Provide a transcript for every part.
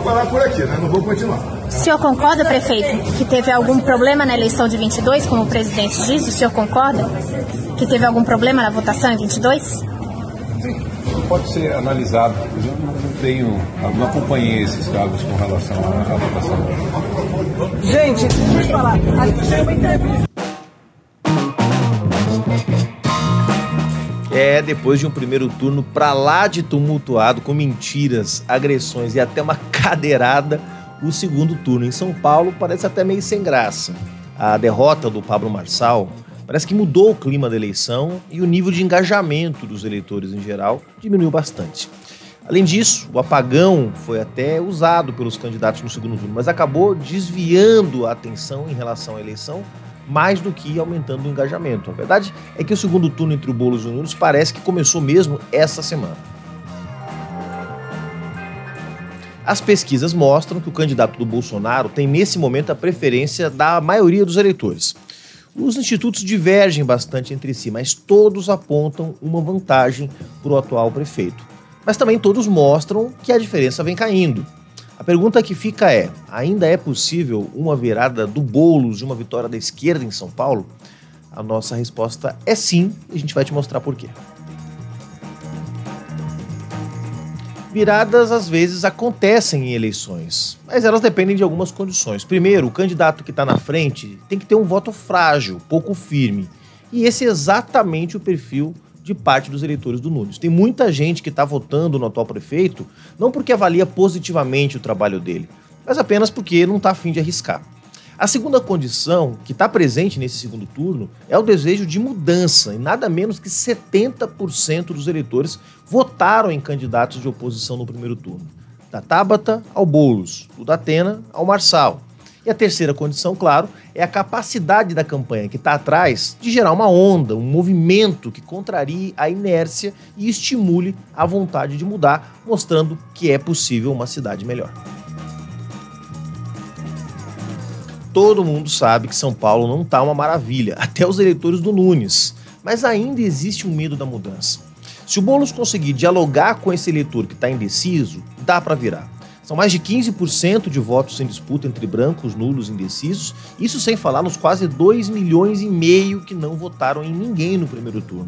para parar por aqui, né? Não vou continuar. O senhor concorda, prefeito, que teve algum problema na eleição de 22, como o presidente diz? O senhor concorda que teve algum problema na votação em 22? Sim, pode ser analisado. Eu não tenho, não acompanhei esses casos com relação à votação. Gente, deixa eu falar. A gente tem uma entrevista. É, depois de um primeiro turno pra lá de tumultuado, com mentiras, agressões e até uma cadeirada, o segundo turno em São Paulo parece até meio sem graça. A derrota do Pablo Marçal parece que mudou o clima da eleição e o nível de engajamento dos eleitores em geral diminuiu bastante. Além disso, o apagão foi até usado pelos candidatos no segundo turno, mas acabou desviando a atenção em relação à eleição mais do que aumentando o engajamento. A verdade é que o segundo turno entre o Boulos e o Nunes parece que começou mesmo essa semana. As pesquisas mostram que o candidato do Bolsonaro tem nesse momento a preferência da maioria dos eleitores. Os institutos divergem bastante entre si, mas todos apontam uma vantagem para o atual prefeito. Mas também todos mostram que a diferença vem caindo. A pergunta que fica é: ainda é possível uma virada do Boulos e uma vitória da esquerda em São Paulo? A nossa resposta é sim, e a gente vai te mostrar por quê. Viradas às vezes acontecem em eleições, mas elas dependem de algumas condições. Primeiro, o candidato que está na frente tem que ter um voto frágil, pouco firme. E esse é exatamente o perfil de parte dos eleitores do Nunes. Tem muita gente que está votando no atual prefeito, não porque avalia positivamente o trabalho dele, mas apenas porque não está afim de arriscar. A segunda condição que está presente nesse segundo turno é o desejo de mudança, e nada menos que 70% dos eleitores votaram em candidatos de oposição no primeiro turno. Da Tabata ao Boulos, do Datena ao Marçal, e a terceira condição, claro, é a capacidade da campanha que está atrás de gerar uma onda, um movimento que contrarie a inércia e estimule a vontade de mudar, mostrando que é possível uma cidade melhor. Todo mundo sabe que São Paulo não está uma maravilha, até os eleitores do Nunes. Mas ainda existe um medo da mudança. Se o Boulos conseguir dialogar com esse eleitor que está indeciso, dá para virar. São mais de 15% de votos em disputa entre brancos, nulos e indecisos, isso sem falar nos quase 2 milhões e meio que não votaram em ninguém no primeiro turno.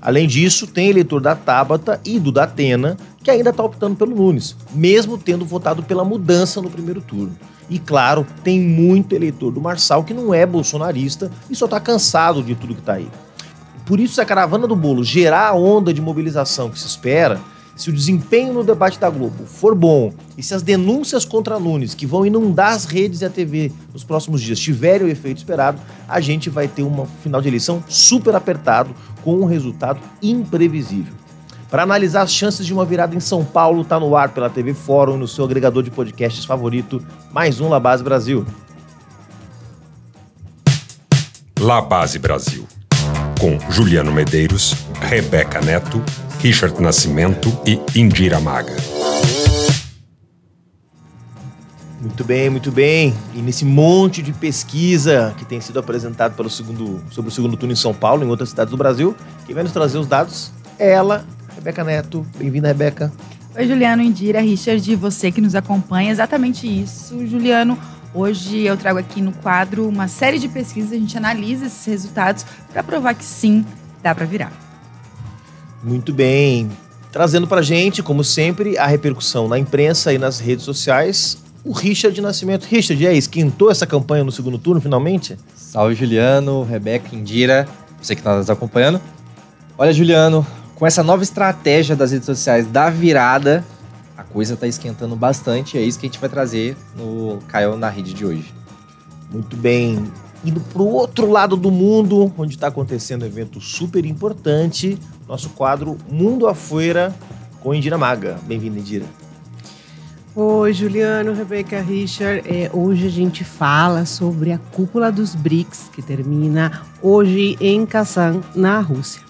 Além disso, tem eleitor da Tabata e do da Atena que ainda está optando pelo Nunes, mesmo tendo votado pela mudança no primeiro turno. E claro, tem muito eleitor do Marçal que não é bolsonarista e só está cansado de tudo que está aí. Por isso, se a caravana do bolo gerar a onda de mobilização que se espera, se o desempenho no debate da Globo for bom e se as denúncias contra Nunes, que vão inundar as redes e a TV nos próximos dias, tiverem o efeito esperado, a gente vai ter um final de eleição super apertado, com um resultado imprevisível. Para analisar as chances de uma virada em São Paulo, está no ar pela TV Fórum, no seu agregador de podcasts favorito, mais um La Base Brasil. La Base Brasil, com Juliano Medeiros, Rebeca Neto Richard Nascimento e Indira Maga. Muito bem, muito bem. E nesse monte de pesquisa que tem sido apresentado pelo segundo, sobre o segundo turno em São Paulo, em outras cidades do Brasil, quem vai nos trazer os dados é ela, Rebeca Neto. Bem-vinda, Rebeca. Oi, Juliano, Indira, Richard, você que nos acompanha. Exatamente isso, Juliano. Hoje eu trago aqui no quadro uma série de pesquisas, a gente analisa esses resultados para provar que sim, dá para virar. Muito bem. Trazendo pra gente, como sempre, a repercussão na imprensa e nas redes sociais, o Richard Nascimento. Richard, e aí, esquentou essa campanha no segundo turno, finalmente? Salve, Juliano, Rebeca, Indira, você que está nos acompanhando. Olha, Juliano, com essa nova estratégia das redes sociais da virada, a coisa está esquentando bastante. É isso que a gente vai trazer no Caio na Rede de hoje. Muito bem. Indo para o outro lado do mundo, onde está acontecendo um evento super importante, nosso quadro Mundo Afuera com Indira Maga. Bem-vinda, Indira. Oi, Juliano, Rebeca, Richard. É, hoje a gente fala sobre a cúpula dos BRICS, que termina hoje em Kazan, na Rússia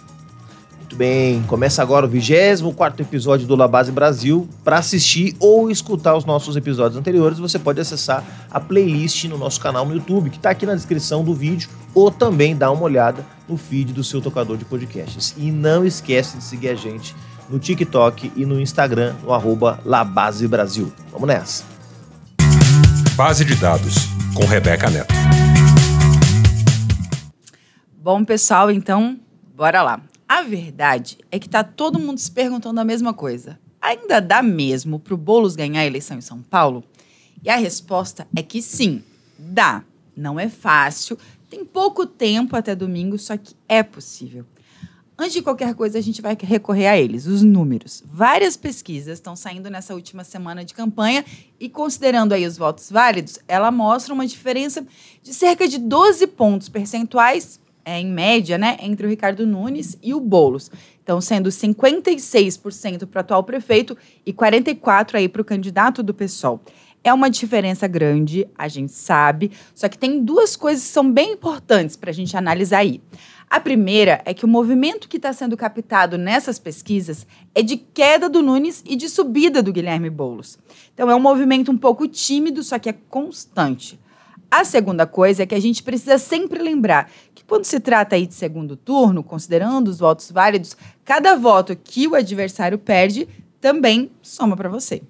bem, começa agora o 24 episódio do Labase Brasil. Para assistir ou escutar os nossos episódios anteriores, você pode acessar a playlist no nosso canal no YouTube, que está aqui na descrição do vídeo, ou também dar uma olhada no feed do seu tocador de podcasts. E não esquece de seguir a gente no TikTok e no Instagram, no arroba Labase Brasil. Vamos nessa! Base de Dados, com Rebeca Neto. Bom, pessoal, então, bora lá. A verdade é que tá todo mundo se perguntando a mesma coisa. Ainda dá mesmo pro Bolos ganhar a eleição em São Paulo? E a resposta é que sim, dá. Não é fácil, tem pouco tempo até domingo, só que é possível. Antes de qualquer coisa, a gente vai recorrer a eles, os números. Várias pesquisas estão saindo nessa última semana de campanha e, considerando aí os votos válidos, ela mostra uma diferença de cerca de 12 pontos percentuais é, em média, né, entre o Ricardo Nunes e o Bolos. Então, sendo 56% para o atual prefeito e 44% aí para o candidato do PSOL. É uma diferença grande, a gente sabe, só que tem duas coisas que são bem importantes para a gente analisar aí. A primeira é que o movimento que está sendo captado nessas pesquisas é de queda do Nunes e de subida do Guilherme Boulos. Então é um movimento um pouco tímido, só que é constante. A segunda coisa é que a gente precisa sempre lembrar que quando se trata aí de segundo turno, considerando os votos válidos, cada voto que o adversário perde também soma para você.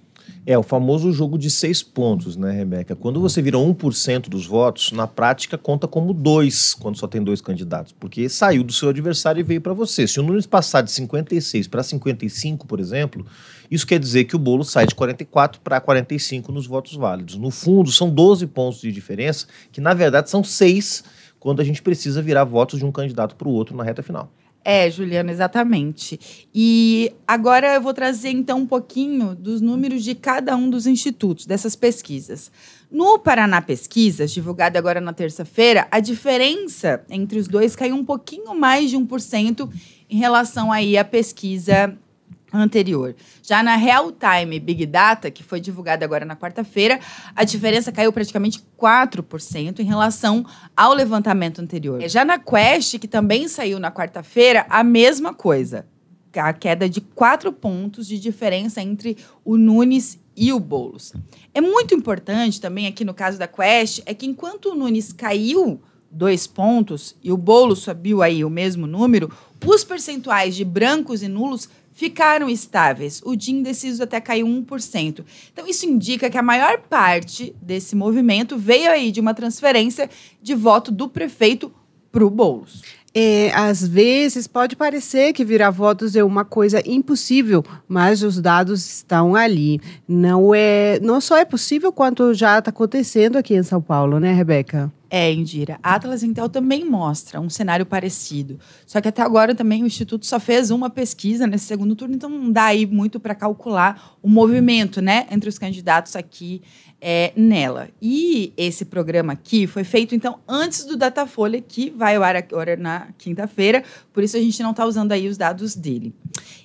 É, o famoso jogo de seis pontos, né, Rebeca? Quando você vira 1% dos votos, na prática conta como dois, quando só tem dois candidatos, porque saiu do seu adversário e veio para você. Se o Nunes passar de 56 para 55, por exemplo, isso quer dizer que o bolo sai de 44 para 45 nos votos válidos. No fundo, são 12 pontos de diferença, que na verdade são seis quando a gente precisa virar votos de um candidato para o outro na reta final. É, Juliana, exatamente. E agora eu vou trazer então um pouquinho dos números de cada um dos institutos, dessas pesquisas. No Paraná Pesquisas, divulgado agora na terça-feira, a diferença entre os dois caiu um pouquinho mais de 1% em relação aí à pesquisa anterior. Já na Real Time Big Data, que foi divulgada agora na quarta-feira, a diferença caiu praticamente 4% em relação ao levantamento anterior. Já na Quest, que também saiu na quarta-feira, a mesma coisa. A queda de 4 pontos de diferença entre o Nunes e o Boulos. É muito importante também aqui no caso da Quest, é que enquanto o Nunes caiu dois pontos e o Boulos subiu aí o mesmo número, os percentuais de brancos e nulos ficaram estáveis. O de indeciso até caiu 1%. Então, isso indica que a maior parte desse movimento veio aí de uma transferência de voto do prefeito para o Boulos. É, às vezes pode parecer que virar votos é uma coisa impossível, mas os dados estão ali. Não é, não só é possível quanto já está acontecendo aqui em São Paulo, né, Rebeca? É, Indira. A Atlas Intel então, também mostra um cenário parecido. Só que até agora também o Instituto só fez uma pesquisa nesse segundo turno, então não dá aí muito para calcular o movimento né, entre os candidatos aqui é, nela. E esse programa aqui foi feito, então, antes do Datafolha, que vai ao ar agora na quinta-feira, por isso a gente não está usando aí os dados dele.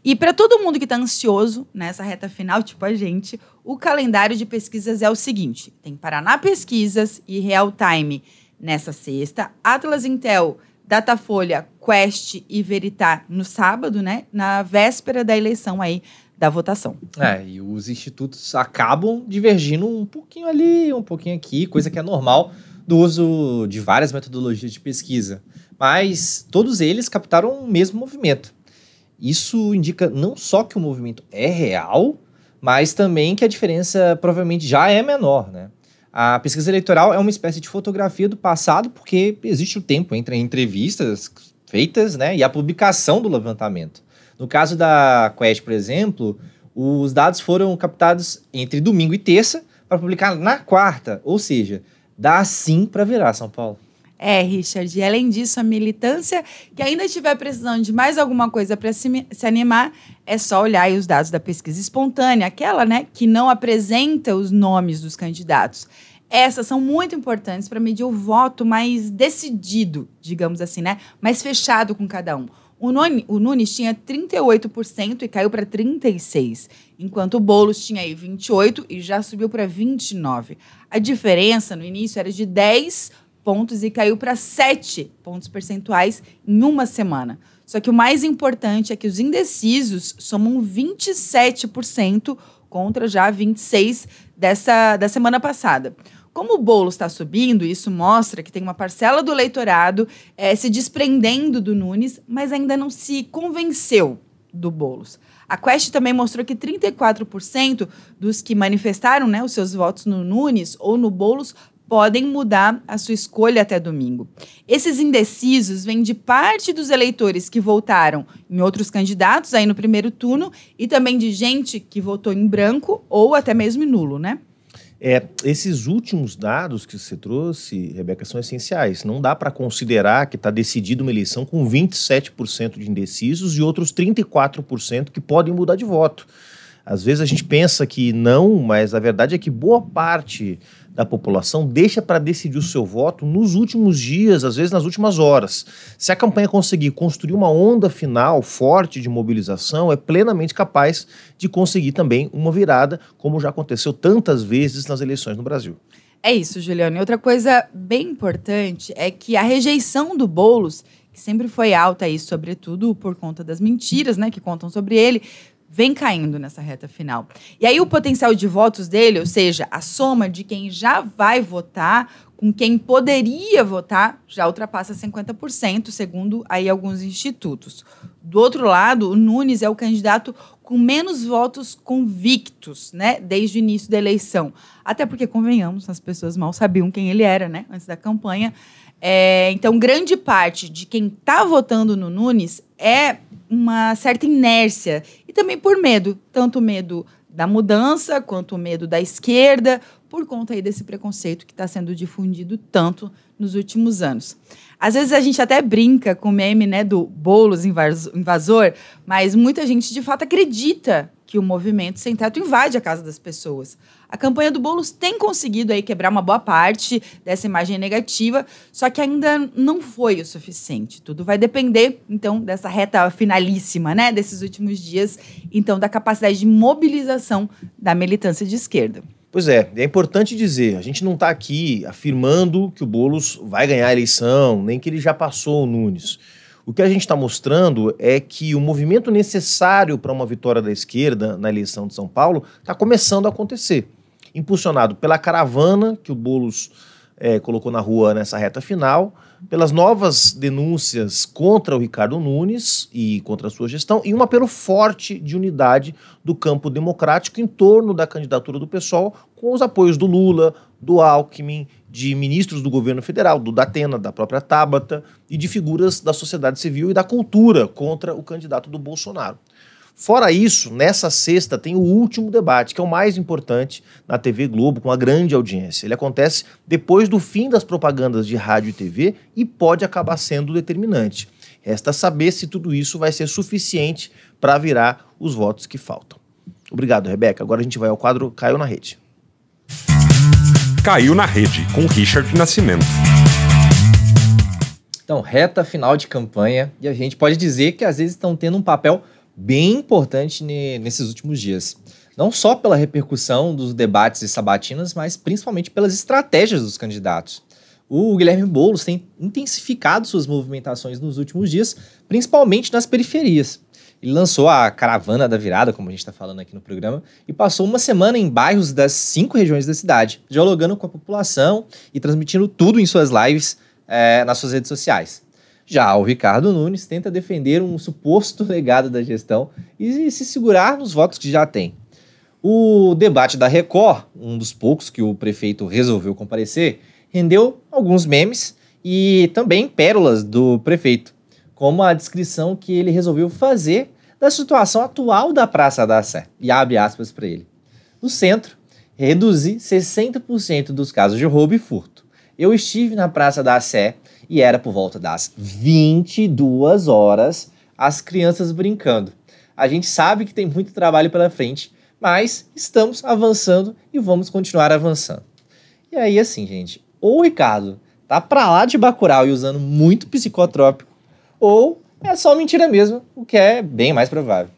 E para todo mundo que está ansioso nessa reta final, tipo a gente, o calendário de pesquisas é o seguinte: tem Paraná Pesquisas e Real Time nessa sexta, Atlas Intel. Datafolha, Quest e Veritá no sábado, né? Na véspera da eleição aí da votação. É, e os institutos acabam divergindo um pouquinho ali, um pouquinho aqui, coisa que é normal do uso de várias metodologias de pesquisa. Mas todos eles captaram o mesmo movimento. Isso indica não só que o movimento é real, mas também que a diferença provavelmente já é menor, né? A pesquisa eleitoral é uma espécie de fotografia do passado, porque existe o tempo entre entrevistas feitas né, e a publicação do levantamento. No caso da Quest, por exemplo, os dados foram captados entre domingo e terça para publicar na quarta, ou seja, dá sim para virar São Paulo. É, Richard. E além disso, a militância que ainda estiver precisando de mais alguma coisa para se, se, animar, é só olhar os dados da pesquisa espontânea, aquela, né, que não apresenta os nomes dos candidatos. Essas são muito importantes para medir o voto mais decidido, digamos assim, né? Mais fechado com cada um. O, Nunes tinha 38% e caiu para 36%, enquanto o Boulos tinha aí 28% e já subiu para 29%. A diferença no início era de 10 pontos e caiu para 7 pontos percentuais em uma semana. Só que o mais importante é que os indecisos somam 27% contra já 26% dessa, da semana passada. Como o Boulos está subindo, isso mostra que tem uma parcela do eleitorado é, eh, se desprendendo do Nunes, mas ainda não se convenceu do Boulos. A Quest também mostrou que 34% dos que manifestaram né, os seus votos no Nunes ou no Boulos podem mudar a sua escolha até domingo. Esses indecisos vêm de parte dos eleitores que votaram em outros candidatos aí no primeiro turno e também de gente que votou em branco ou até mesmo em nulo, né? É, esses últimos dados que você trouxe, Rebeca, são essenciais. Não dá para considerar que está decidida uma eleição com 27% de indecisos e outros 34% que podem mudar de voto. Às vezes a gente pensa que não, mas a verdade é que boa parte da população deixa para decidir o seu voto nos últimos dias, às vezes nas últimas horas. Se a campanha conseguir construir uma onda final forte de mobilização, é plenamente capaz de conseguir também uma virada, como já aconteceu tantas vezes nas eleições no Brasil. É isso, Juliana. E outra coisa bem importante é que a rejeição do Boulos, que sempre foi alta aí, sobretudo por conta das mentiras, né, que contam sobre ele, vem caindo nessa reta final. E aí o potencial de votos dele, ou seja, a soma de quem já vai votar com quem poderia votar, já ultrapassa 50%, segundo aí alguns institutos. Do outro lado, o Nunes é o candidato com menos votos convictos, né, desde o início da eleição. Até porque, convenhamos, as pessoas mal sabiam quem ele era, né, antes da campanha. É, então, grande parte de quem está votando no Nunes é uma certa inércia e também por medo, tanto medo da mudança quanto medo da esquerda, por conta aí desse preconceito que está sendo difundido tanto nos últimos anos. Às vezes a gente até brinca com o meme né, do Boulos invasor, mas muita gente de fato acredita que o movimento sem teto invade a casa das pessoas. A campanha do Boulos tem conseguido aí quebrar uma boa parte dessa imagem negativa, só que ainda não foi o suficiente. Tudo vai depender, então, dessa reta finalíssima, né, desses últimos dias, então, da capacidade de mobilização da militância de esquerda. Pois é, é importante dizer, a gente não está aqui afirmando que o Boulos vai ganhar a eleição, nem que ele já passou o Nunes. O que a gente está mostrando é que o movimento necessário para uma vitória da esquerda na eleição de São Paulo está começando a acontecer impulsionado pela caravana que o Boulos é, colocou na rua nessa reta final, pelas novas denúncias contra o Ricardo Nunes e contra a sua gestão, e um apelo forte de unidade do campo democrático em torno da candidatura do PSOL, com os apoios do Lula, do Alckmin, de ministros do governo federal, do Datena, da própria Tabata, e de figuras da sociedade civil e da cultura contra o candidato do Bolsonaro. Fora isso, nessa sexta tem o último debate, que é o mais importante na TV Globo, com uma grande audiência. Ele acontece depois do fim das propagandas de rádio e TV e pode acabar sendo determinante. Resta saber se tudo isso vai ser suficiente para virar os votos que faltam. Obrigado, Rebeca. Agora a gente vai ao quadro Caiu na Rede. Caiu na Rede, com Richard Nascimento. Então, reta final de campanha, e a gente pode dizer que às vezes estão tendo um papel bem importante ne, nesses últimos dias. Não só pela repercussão dos debates e sabatinas, mas principalmente pelas estratégias dos candidatos. O Guilherme Boulos tem intensificado suas movimentações nos últimos dias, principalmente nas periferias. Ele lançou a Caravana da Virada, como a gente está falando aqui no programa, e passou uma semana em bairros das cinco regiões da cidade, dialogando com a população e transmitindo tudo em suas lives é, nas suas redes sociais. Já o Ricardo Nunes tenta defender um suposto legado da gestão e se segurar nos votos que já tem. O debate da Record, um dos poucos que o prefeito resolveu comparecer, rendeu alguns memes e também pérolas do prefeito, como a descrição que ele resolveu fazer da situação atual da Praça da Sé. E abre aspas para ele. No centro, reduzi 60% dos casos de roubo e furto. Eu estive na Praça da Sé e era por volta das 22 horas as crianças brincando. A gente sabe que tem muito trabalho pela frente, mas estamos avançando e vamos continuar avançando. E aí, assim, gente, ou o Ricardo tá pra lá de Bacurau e usando muito psicotrópico, ou é só mentira mesmo, o que é bem mais provável.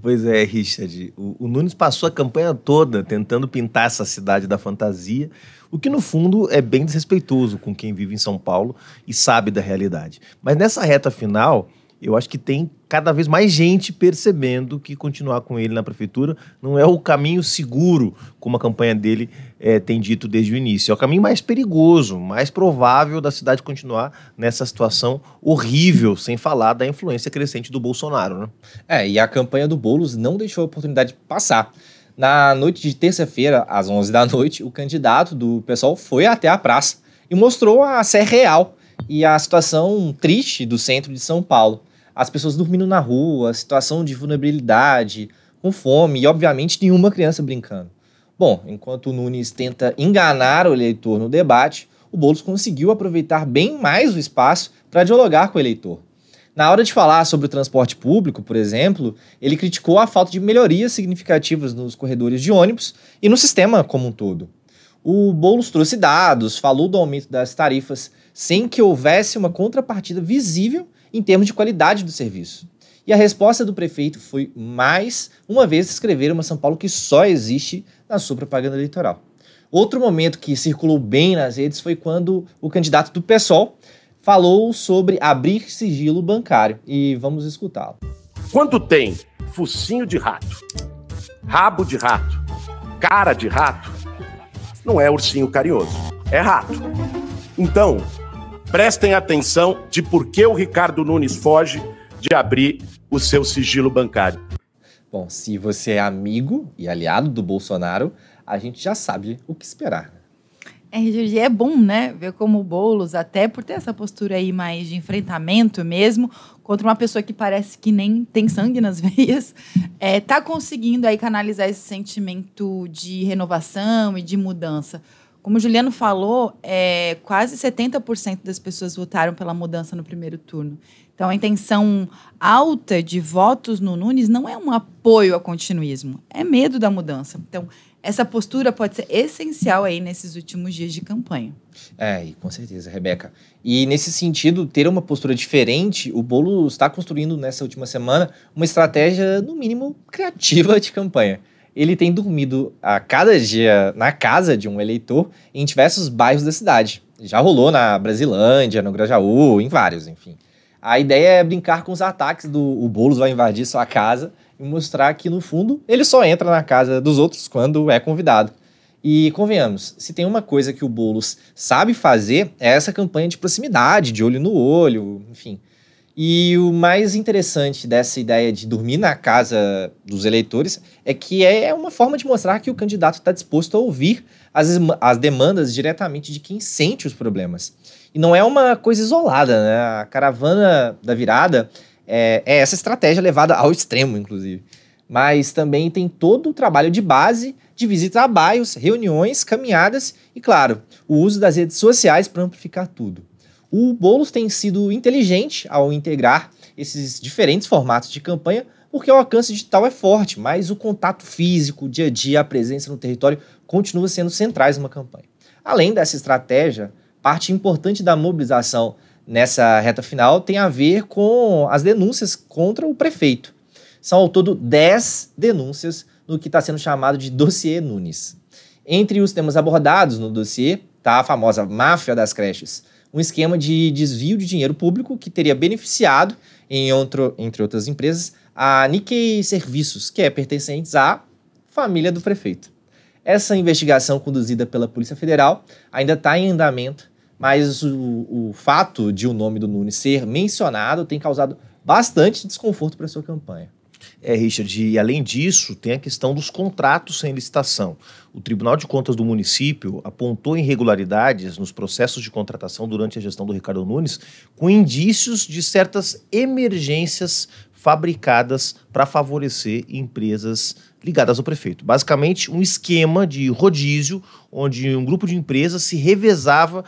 Pois é, Richard. O, o Nunes passou a campanha toda tentando pintar essa cidade da fantasia, o que, no fundo, é bem desrespeitoso com quem vive em São Paulo e sabe da realidade. Mas nessa reta final, eu acho que tem cada vez mais gente percebendo que continuar com ele na prefeitura não é o caminho seguro, como a campanha dele é, tem dito desde o início. É o caminho mais perigoso, mais provável da cidade continuar nessa situação horrível, sem falar da influência crescente do Bolsonaro. Né? É, e a campanha do Boulos não deixou a oportunidade passar. Na noite de terça-feira, às 11 da noite, o candidato do pessoal foi até a praça e mostrou a Sé Real e a situação triste do centro de São Paulo. As pessoas dormindo na rua, situação de vulnerabilidade, com fome e, obviamente, nenhuma criança brincando. Bom, enquanto o Nunes tenta enganar o eleitor no debate, o Boulos conseguiu aproveitar bem mais o espaço para dialogar com o eleitor. Na hora de falar sobre o transporte público, por exemplo, ele criticou a falta de melhorias significativas nos corredores de ônibus e no sistema como um todo. O Boulos trouxe dados, falou do aumento das tarifas sem que houvesse uma contrapartida visível em termos de qualidade do serviço. E a resposta do prefeito foi mais uma vez escrever uma São Paulo que só existe na sua propaganda eleitoral. Outro momento que circulou bem nas redes foi quando o candidato do PSOL falou sobre abrir sigilo bancário e vamos escutá-lo. Quando tem focinho de rato, rabo de rato, cara de rato, não é ursinho carinhoso, é rato. Então, prestem atenção de por que o Ricardo Nunes foge de abrir o seu sigilo bancário. Bom, se você é amigo e aliado do Bolsonaro, a gente já sabe o que esperar. RGG é bom, né? Ver como o Boulos, até por ter essa postura aí mais de enfrentamento mesmo, contra uma pessoa que parece que nem tem sangue nas veias, é, tá conseguindo aí canalizar esse sentimento de renovação e de mudança. Como o Juliano falou, é, quase 70% das pessoas votaram pela mudança no primeiro turno. Então, a intenção alta de votos no Nunes não é um apoio ao continuismo, é medo da mudança. Então, essa postura pode ser essencial aí nesses últimos dias de campanha. É, com certeza, Rebeca. E nesse sentido, ter uma postura diferente, o Bolo está construindo nessa última semana uma estratégia, no mínimo, criativa de campanha. Ele tem dormido a cada dia na casa de um eleitor em diversos bairros da cidade. Já rolou na Brasilândia, no Grajaú, em vários, enfim. A ideia é brincar com os ataques do o Boulos vai invadir sua casa e mostrar que, no fundo, ele só entra na casa dos outros quando é convidado. E convenhamos, se tem uma coisa que o Boulos sabe fazer é essa campanha de proximidade, de olho no olho, enfim. E o mais interessante dessa ideia de dormir na casa dos eleitores é que é uma forma de mostrar que o candidato está disposto a ouvir as, as demandas diretamente de quem sente os problemas. E não é uma coisa isolada, né? A caravana da virada é, é essa estratégia levada ao extremo, inclusive. Mas também tem todo o trabalho de base de visita a bairros, reuniões, caminhadas e, claro, o uso das redes sociais para amplificar tudo. O Boulos tem sido inteligente ao integrar esses diferentes formatos de campanha, porque o alcance digital é forte, mas o contato físico, o dia a dia, a presença no território continua sendo centrais numa campanha. Além dessa estratégia parte importante da mobilização nessa reta final tem a ver com as denúncias contra o prefeito. São ao todo 10 denúncias no que está sendo chamado de dossiê Nunes. Entre os temas abordados no dossiê está a famosa máfia das creches, um esquema de desvio de dinheiro público que teria beneficiado, em outro, entre outras empresas, a Nikkei Serviços, que é pertencente à família do prefeito. Essa investigação conduzida pela Polícia Federal ainda está em andamento mas o, o fato de o nome do Nunes ser mencionado tem causado bastante desconforto para a sua campanha. É, Richard, e além disso, tem a questão dos contratos sem licitação. O Tribunal de Contas do município apontou irregularidades nos processos de contratação durante a gestão do Ricardo Nunes, com indícios de certas emergências fabricadas para favorecer empresas ligadas ao prefeito. Basicamente, um esquema de rodízio onde um grupo de empresas se revezava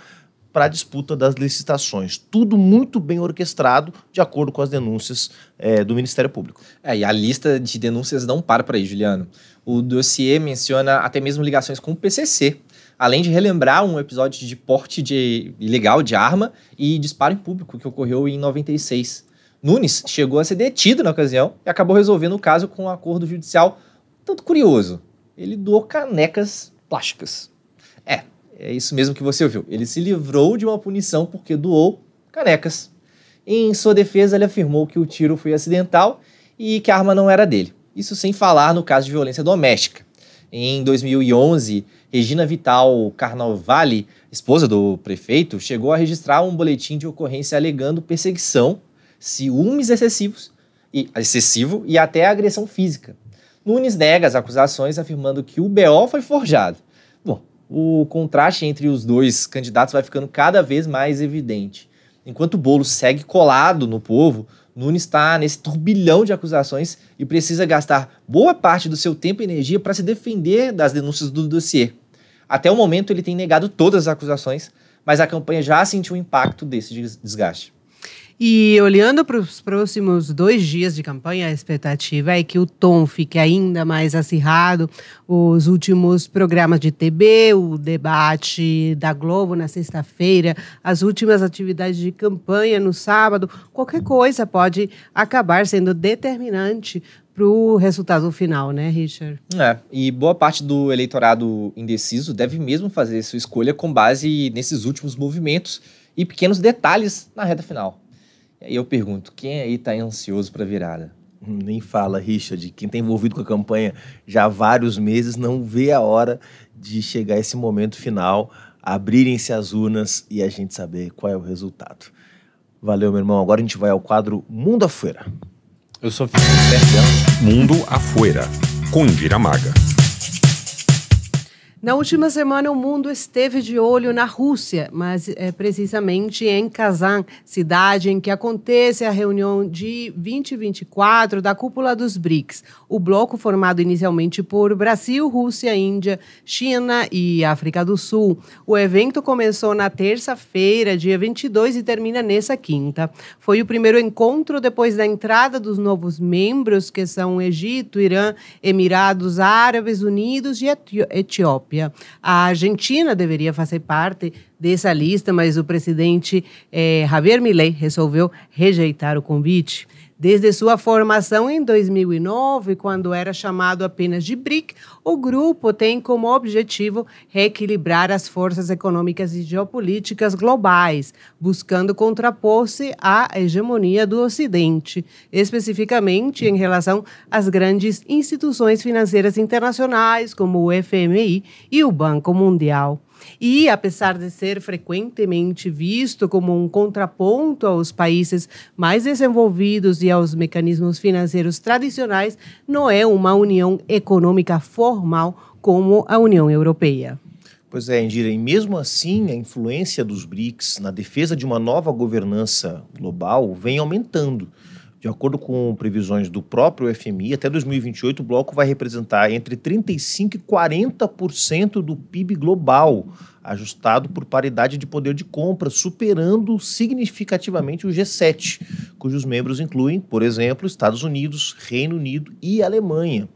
para a disputa das licitações. Tudo muito bem orquestrado, de acordo com as denúncias é, do Ministério Público. É, e a lista de denúncias não para para aí, Juliano. O dossiê menciona até mesmo ligações com o PCC, além de relembrar um episódio de porte de ilegal de arma e disparo em público que ocorreu em 96. Nunes chegou a ser detido na ocasião e acabou resolvendo o caso com um acordo judicial tanto curioso. Ele doou canecas plásticas. É, é isso mesmo que você ouviu. Ele se livrou de uma punição porque doou canecas. Em sua defesa, ele afirmou que o tiro foi acidental e que a arma não era dele. Isso sem falar no caso de violência doméstica. Em 2011, Regina Vital Carnavale, esposa do prefeito, chegou a registrar um boletim de ocorrência alegando perseguição, ciúmes excessivos e excessivo e até agressão física. Nunes nega as acusações, afirmando que o BO foi forjado o contraste entre os dois candidatos vai ficando cada vez mais evidente. Enquanto o bolo segue colado no povo, Nunes está nesse turbilhão de acusações e precisa gastar boa parte do seu tempo e energia para se defender das denúncias do dossiê. Até o momento, ele tem negado todas as acusações, mas a campanha já sentiu o impacto desse desgaste. E olhando para os próximos dois dias de campanha, a expectativa é que o tom fique ainda mais acirrado. Os últimos programas de TV, o debate da Globo na sexta-feira, as últimas atividades de campanha no sábado, qualquer coisa pode acabar sendo determinante para o resultado final, né, Richard? É, e boa parte do eleitorado indeciso deve mesmo fazer sua escolha com base nesses últimos movimentos e pequenos detalhes na reta final. E eu pergunto, quem aí está ansioso para a virada? Hum, nem fala, Richard. Quem está envolvido com a campanha já há vários meses não vê a hora de chegar esse momento final, abrirem-se as urnas e a gente saber qual é o resultado. Valeu, meu irmão. Agora a gente vai ao quadro Mundo Afuera. Eu sou Felipe Mundo Afuera, com Indira Maga. Na última semana, o mundo esteve de olho na Rússia, mas é, precisamente em Kazan, cidade em que acontece a reunião de 2024 da cúpula dos BRICS, o bloco formado inicialmente por Brasil, Rússia, Índia, China e África do Sul. O evento começou na terça-feira, dia 22, e termina nessa quinta. Foi o primeiro encontro depois da entrada dos novos membros, que são Egito, Irã, Emirados Árabes Unidos e Etiópia. A Argentina deveria fazer parte dessa lista, mas o presidente eh, Javier Milei resolveu rejeitar o convite. Desde sua formação em 2009, quando era chamado apenas de BRIC, o grupo tem como objetivo reequilibrar as forças econômicas e geopolíticas globais, buscando contrapor-se à hegemonia do Ocidente, especificamente em relação às grandes instituições financeiras internacionais, como o FMI e o Banco Mundial. E, apesar de ser frequentemente visto como um contraponto aos países mais desenvolvidos e aos mecanismos financeiros tradicionais, não é uma união econômica formal como a União Europeia. Pois é, Indira, e mesmo assim a influência dos BRICS na defesa de uma nova governança global vem aumentando. De acordo com previsões do próprio FMI, até 2028 o bloco vai representar entre 35 e 40% do PIB global, ajustado por paridade de poder de compra, superando significativamente o G7, cujos membros incluem, por exemplo, Estados Unidos, Reino Unido e Alemanha,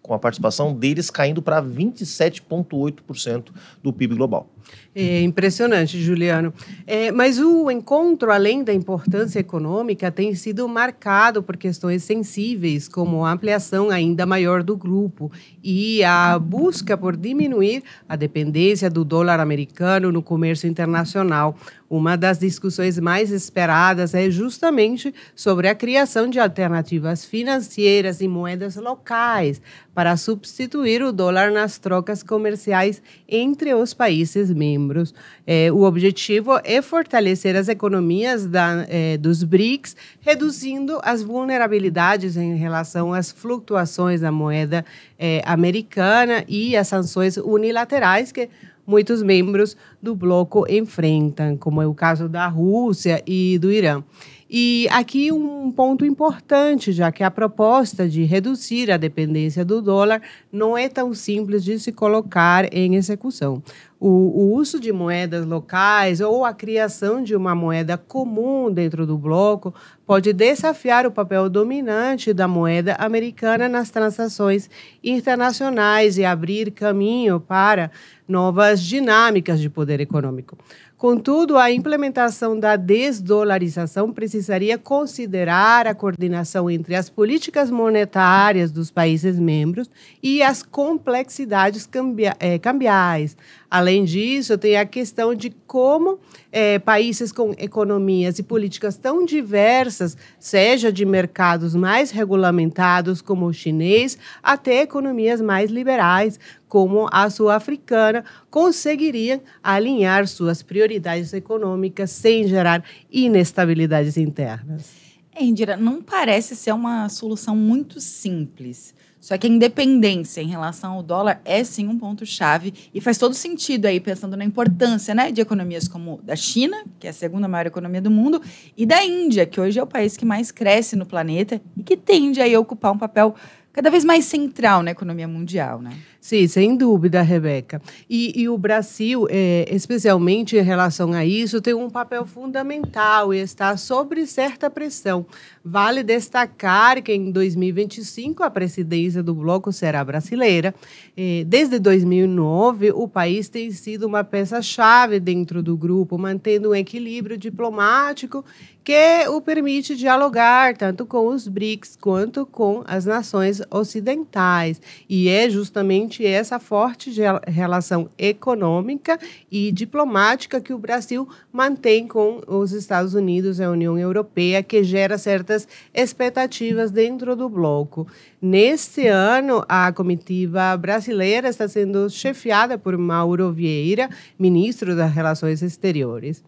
com a participação deles caindo para 27,8% do PIB global. É impressionante, Juliano. É, mas o encontro, além da importância econômica, tem sido marcado por questões sensíveis, como a ampliação ainda maior do grupo e a busca por diminuir a dependência do dólar americano no comércio internacional. Uma das discussões mais esperadas é justamente sobre a criação de alternativas financeiras e moedas locais para substituir o dólar nas trocas comerciais entre os países membros. É, o objetivo é fortalecer as economias da, é, dos BRICS, reduzindo as vulnerabilidades em relação às flutuações da moeda é, americana e as sanções unilaterais que muitos membros do bloco enfrentam, como é o caso da Rússia e do Irã. E aqui um ponto importante, já que a proposta de reduzir a dependência do dólar não é tão simples de se colocar em execução. O, o, uso de moedas locais ou a criação de uma moeda comum dentro do bloco pode desafiar o papel dominante da moeda americana nas transações internacionais e abrir caminho para novas dinâmicas de poder econômico. Contudo, a implementação da desdolarização precisaria considerar a coordenação entre as políticas monetárias dos países membros e as complexidades cambia, eh, cambiais, Além disso, tem a questão de como é, países com economias e políticas tão diversas, seja de mercados mais regulamentados, como o chinês, até economias mais liberais, como a sul-africana, conseguiriam alinhar suas prioridades econômicas sem gerar inestabilidades internas. Indira, não parece ser uma solução muito simples. Só que a independência em relação ao dólar é sim um ponto-chave e faz todo sentido aí, pensando na importância né, de economias como da China, que é a segunda maior economia do mundo, e da Índia, que hoje é o país que mais cresce no planeta e que tende aí a ocupar um papel cada vez mais central na economia mundial. Né? Sim, sem dúvida, Rebeca. E, e o Brasil, é, especialmente em relação a isso, tem um papel fundamental e está sob certa pressão. Vale destacar que em 2025 a presidência do bloco será brasileira. É, desde 2009, o país tem sido uma peça-chave dentro do grupo, mantendo um equilíbrio diplomático que o permite dialogar tanto com os BRICS quanto com as nações ocidentais. E é justamente justamente essa forte relação econômica e diplomática que o Brasil mantém com os Estados Unidos e a União Europeia, que gera certas expectativas dentro do bloco. Neste ano, a comitiva brasileira está sendo chefiada por Mauro Vieira, ministro das Relações Exteriores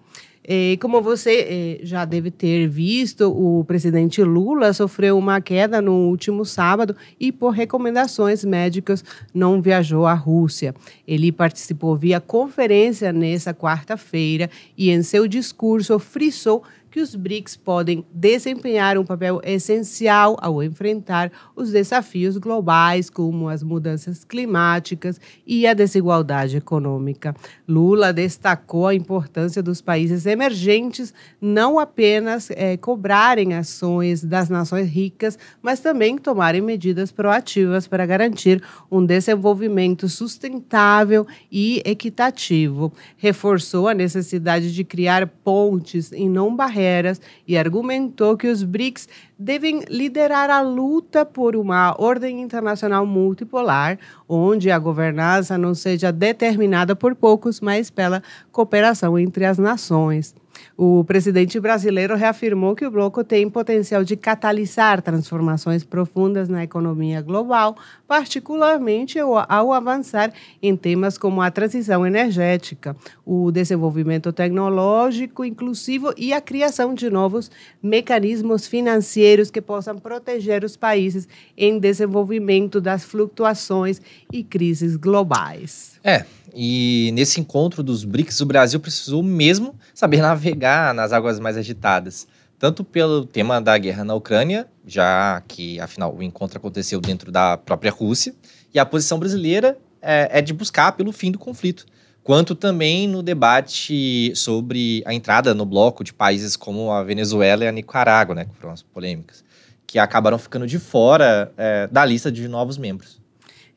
como você eh, já deve ter visto, o presidente Lula sofreu uma queda no último sábado e, por recomendações médicas, não viajou à Rússia. Ele participou via conferência nessa quarta-feira e, em seu discurso, frisou que os BRICS podem desempenhar um papel essencial ao enfrentar os desafios globais, como as mudanças climáticas e a desigualdade econômica. Lula destacou a importância dos países emergentes não apenas é, cobrarem ações das nações ricas, mas também tomarem medidas proativas para garantir um desenvolvimento sustentável e equitativo. Reforçou a necessidade de criar pontes e não barreiras barreiras e argumentou que os BRICS devem liderar a luta por uma ordem internacional multipolar, onde a governança não seja determinada por poucos, mas pela cooperação entre as nações. O presidente brasileiro reafirmou que o bloco tem potencial de catalisar transformações profundas na economia global, particularmente ao avançar em temas como a transição energética, o desenvolvimento tecnológico inclusivo e a criação de novos mecanismos financeiros que possam proteger os países em desenvolvimento das flutuações e crises globais. É, e nesse encontro dos BRICS, o Brasil precisou mesmo saber navegar nas águas mais agitadas, tanto pelo tema da guerra na Ucrânia, já que afinal o encontro aconteceu dentro da própria Rússia, e a posição brasileira é, é de buscar pelo fim do conflito, quanto também no debate sobre a entrada no bloco de países como a Venezuela e a Nicarágua, né, que foram as polêmicas, que acabaram ficando de fora é, da lista de novos membros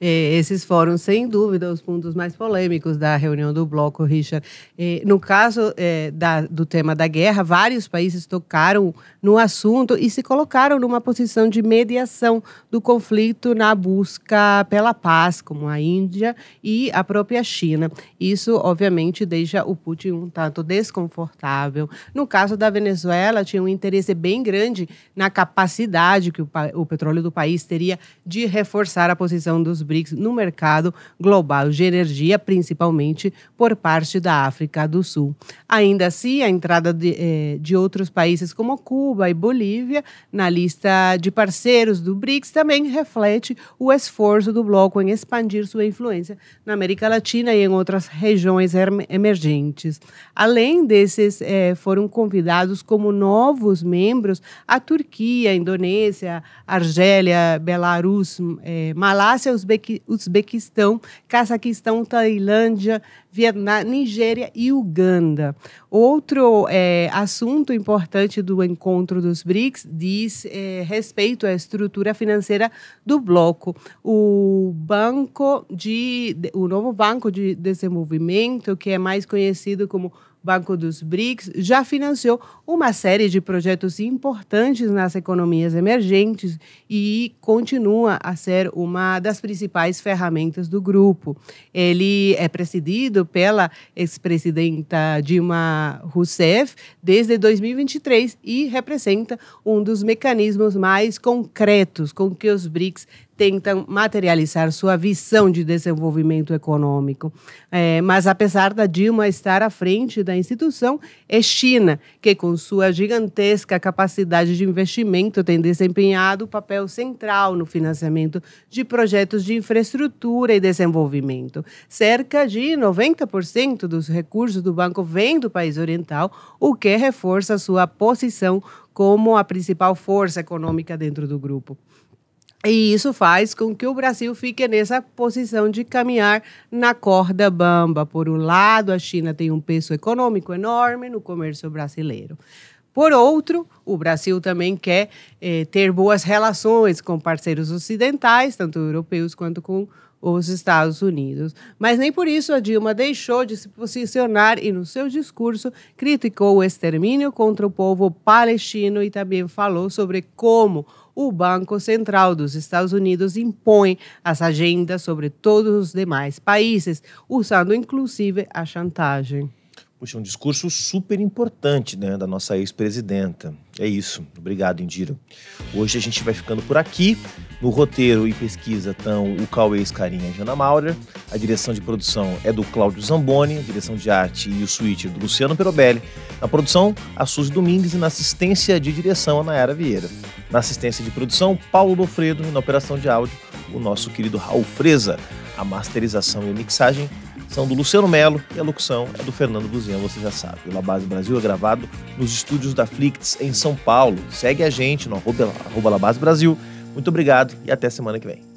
esses foram sem dúvida, os pontos mais polêmicos da reunião do bloco, Richard. no caso é, da, do tema da guerra, vários países tocaram no assunto e se colocaram numa posição de mediação do conflito na busca pela paz, como a Índia e a própria China. Isso, obviamente, deixa o Putin um tanto desconfortável. No caso da Venezuela, tinha um interesse bem grande na capacidade que o, o petróleo do país teria de reforçar a posição dos BRICS no mercado global de energia, principalmente por parte da África do Sul. Ainda assim, a entrada de, eh, de outros países como Cuba e Bolívia na lista de parceiros do BRICS também reflete o esforço do bloco em expandir sua influência na América Latina e em outras regiões emergentes. Além desses, eh, foram convidados como novos membros a Turquia, a Indonésia, Argélia, Belarus, eh, Malásia, Uzbequistão Uzbequistão, Cazaquistão, Tailândia, Vietnã, Nigéria e Uganda. Outro é, assunto importante do encontro dos BRICS diz é, respeito à estrutura financeira do bloco. O banco de, o novo banco de desenvolvimento, que é mais conhecido como Banco dos BRICS já financiou uma série de projetos importantes nas economias emergentes e continua a ser uma das principais ferramentas do grupo. Ele é presidido pela ex-presidenta Dilma Rousseff desde 2023 e representa um dos mecanismos mais concretos com que os BRICS tentam materializar sua visão de desenvolvimento econômico. É, mas, apesar da Dilma estar à frente da instituição, é China que, com sua gigantesca capacidade de investimento, tem desempenhado o papel central no financiamento de projetos de infraestrutura e desenvolvimento. Cerca de 90% dos recursos do banco vem do país oriental, o que reforça sua posição como a principal força econômica dentro do grupo. E isso faz com que o Brasil fique nessa posição de caminhar na corda bamba. Por um lado, a China tem um peso econômico enorme no comércio brasileiro. Por outro, o Brasil também quer eh, ter boas relações com parceiros ocidentais, tanto europeus quanto com os Estados Unidos. Mas nem por isso a Dilma deixou de se posicionar e, no seu discurso, criticou o extermínio contra o povo palestino e também falou sobre como o Banco Central dos Estados Unidos impõe as agendas sobre todos os demais países, usando inclusive a chantagem. Puxa, um discurso super importante né, da nossa ex-presidenta. É isso. Obrigado, Indira. Hoje a gente vai ficando por aqui. No roteiro e pesquisa estão o Cauê Carinha, e a Jana Maurer. A direção de produção é do Cláudio Zamboni, a direção de arte e o suíte do Luciano Perobelli. Na produção, a Suzy Domingues e na assistência de direção, a Nayara Vieira. Na assistência de produção, Paulo Dofredo e na operação de áudio, o nosso querido Raul Freza. A masterização e a mixagem são do Luciano Melo e a locução é do Fernando Buzinha, você já sabe. O La Base Brasil é gravado nos estúdios da Flicts em São Paulo. Segue a gente no arroba, arroba Brasil. Muito obrigado e até semana que vem.